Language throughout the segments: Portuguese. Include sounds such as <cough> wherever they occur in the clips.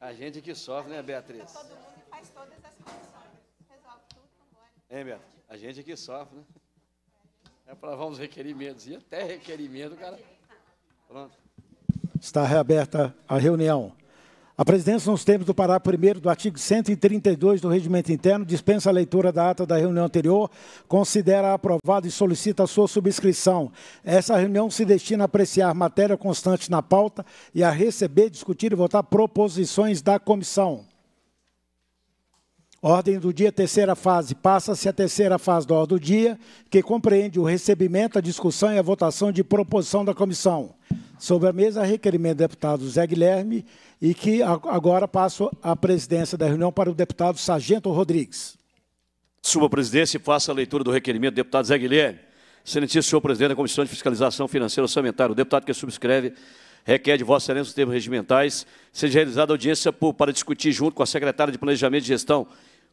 A gente que sofre, né, Beatriz? Todo mundo faz todas as condições. Resolve tudo, vambora. Hein, A gente que sofre, né? É para lavar uns requerimentos. E até requerimento, cara. Tá. Pronto. Está reaberta a reunião. A presidência, nos termos do parágrafo 1 do artigo 132 do Regimento Interno, dispensa a leitura da ata da reunião anterior, considera aprovada e solicita a sua subscrição. Essa reunião se destina a apreciar matéria constante na pauta e a receber, discutir e votar proposições da comissão. Ordem do dia, terceira fase. Passa-se a terceira fase da ordem do dia, que compreende o recebimento, a discussão e a votação de proposição da comissão sobre a mesa, requerimento do deputado Zé Guilherme, e que agora passo a presidência da reunião para o deputado Sargento Rodrigues. Suba a presidência e faça a leitura do requerimento do deputado Zé Guilherme. Excelentíssimo senhor presidente da Comissão de Fiscalização Financeira Orçamentária, o deputado que subscreve requer de Vossa Excelência os termos regimentais, seja realizada audiência para discutir junto com a secretária de Planejamento e Gestão,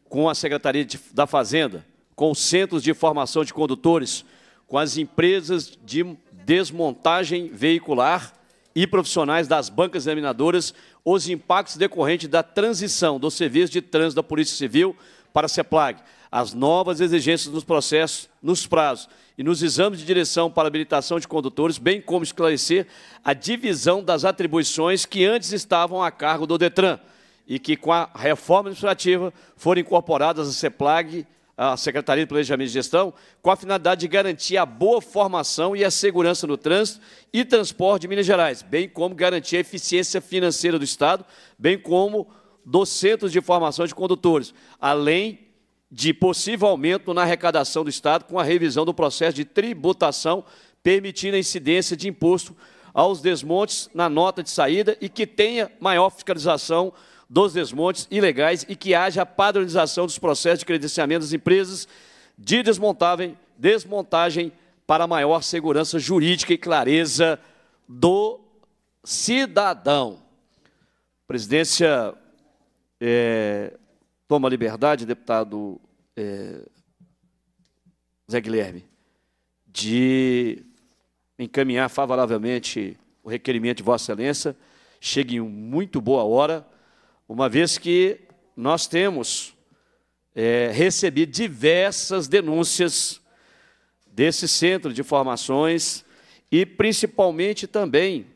com a Secretaria da Fazenda, com os centros de formação de condutores, com as empresas de desmontagem veicular e profissionais das bancas examinadoras os impactos decorrentes da transição do serviço de trânsito da Polícia Civil para a CEPLAG, as novas exigências nos processos, nos prazos e nos exames de direção para habilitação de condutores, bem como esclarecer a divisão das atribuições que antes estavam a cargo do DETRAN e que, com a reforma administrativa, foram incorporadas à CEPLAG à Secretaria de Planejamento e Gestão, com a finalidade de garantir a boa formação e a segurança no trânsito e transporte de Minas Gerais, bem como garantir a eficiência financeira do Estado, bem como dos centros de formação de condutores, além de possível aumento na arrecadação do Estado com a revisão do processo de tributação, permitindo a incidência de imposto aos desmontes na nota de saída e que tenha maior fiscalização dos desmontes ilegais e que haja padronização dos processos de credenciamento das empresas de desmontagem, desmontagem para maior segurança jurídica e clareza do cidadão. A presidência é, toma liberdade, deputado é, Zé Guilherme, de encaminhar favoravelmente o requerimento de Vossa Excelência. Chegue em muito boa hora uma vez que nós temos é, recebido diversas denúncias desse centro de formações e principalmente também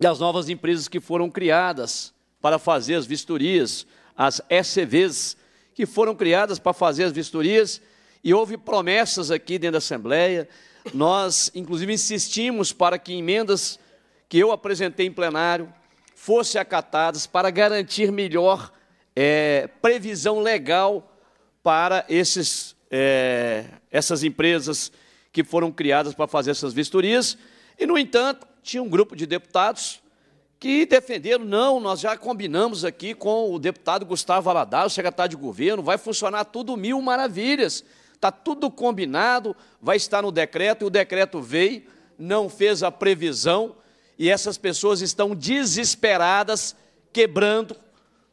das novas empresas que foram criadas para fazer as vistorias, as SCVs, que foram criadas para fazer as vistorias, e houve promessas aqui dentro da Assembleia. Nós, inclusive, insistimos para que emendas que eu apresentei em plenário, fossem acatadas para garantir melhor é, previsão legal para esses, é, essas empresas que foram criadas para fazer essas vistorias. E, no entanto, tinha um grupo de deputados que defenderam, não, nós já combinamos aqui com o deputado Gustavo Aladar, o secretário de governo, vai funcionar tudo mil maravilhas, está tudo combinado, vai estar no decreto, e o decreto veio, não fez a previsão, e essas pessoas estão desesperadas, quebrando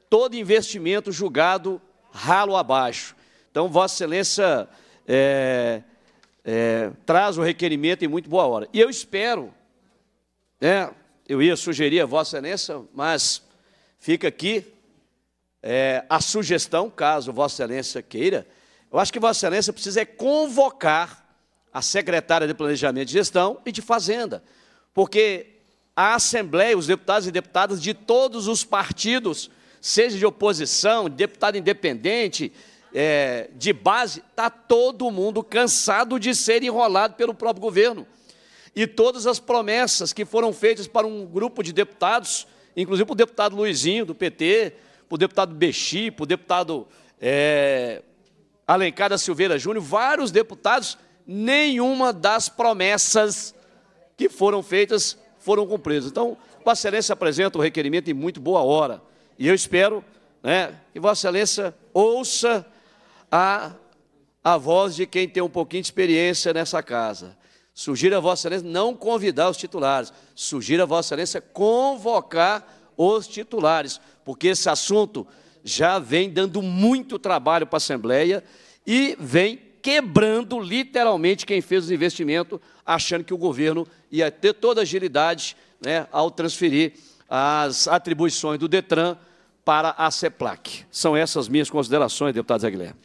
todo investimento julgado ralo abaixo. Então, Vossa Excelência é, é, traz o requerimento em muito boa hora. E eu espero, né, eu ia sugerir a Vossa Excelência, mas fica aqui é, a sugestão, caso Vossa Excelência queira. Eu acho que Vossa Excelência precisa é convocar a secretária de Planejamento e Gestão e de Fazenda, porque a Assembleia, os deputados e deputadas de todos os partidos, seja de oposição, deputado independente, é, de base, está todo mundo cansado de ser enrolado pelo próprio governo. E todas as promessas que foram feitas para um grupo de deputados, inclusive para o deputado Luizinho, do PT, para o deputado Bexi, para o deputado é, Alencar da Silveira Júnior, vários deputados, nenhuma das promessas que foram feitas foram cumpridos. Então, Vossa Excelência apresenta o requerimento em muito boa hora. E eu espero né, que Vossa Excelência ouça a, a voz de quem tem um pouquinho de experiência nessa casa. Sugiro a Vossa Excelência não convidar os titulares, sugiro a Vossa Excelência convocar os titulares, porque esse assunto já vem dando muito trabalho para a Assembleia e vem quebrando literalmente quem fez os investimentos, achando que o governo ia ter toda a agilidade né, ao transferir as atribuições do DETRAN para a CEPLAC. São essas minhas considerações, deputado Zé Guilherme.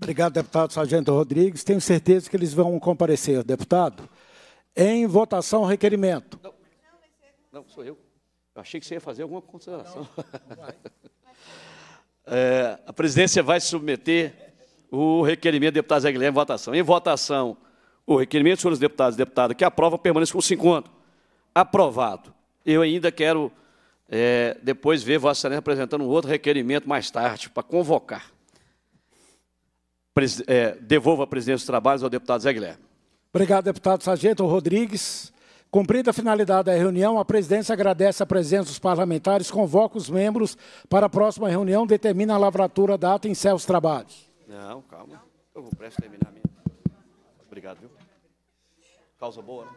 Obrigado, deputado Sargento Rodrigues. Tenho certeza que eles vão comparecer, deputado. Em votação, requerimento. Não, não sou eu. Eu achei que você ia fazer alguma consideração. Não, não <laughs> é, a presidência vai submeter o requerimento do deputado Zé Guilherme em votação. Em votação, o requerimento, senhores deputados e deputadas, que aprova, permaneça com 50. Aprovado. Eu ainda quero é, depois ver Vossa Excelência apresentando um outro requerimento mais tarde, para convocar. Pres é, devolvo a presidência dos trabalhos ao deputado Zé Guilherme. Obrigado, deputado Sargento Rodrigues. Cumprida a finalidade da reunião, a presidência agradece a presença dos parlamentares, convoca os membros para a próxima reunião, determina a lavratura, data e encerra os trabalhos. Não, calma. Eu vou prestar terminar a minha. Obrigado, viu? Causa boa, né?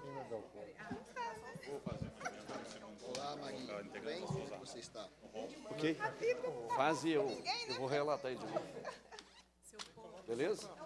Olá, Maguinho. Tudo bem? Como você está? Ok. Faz e eu, eu vou relatar aí de novo. Beleza?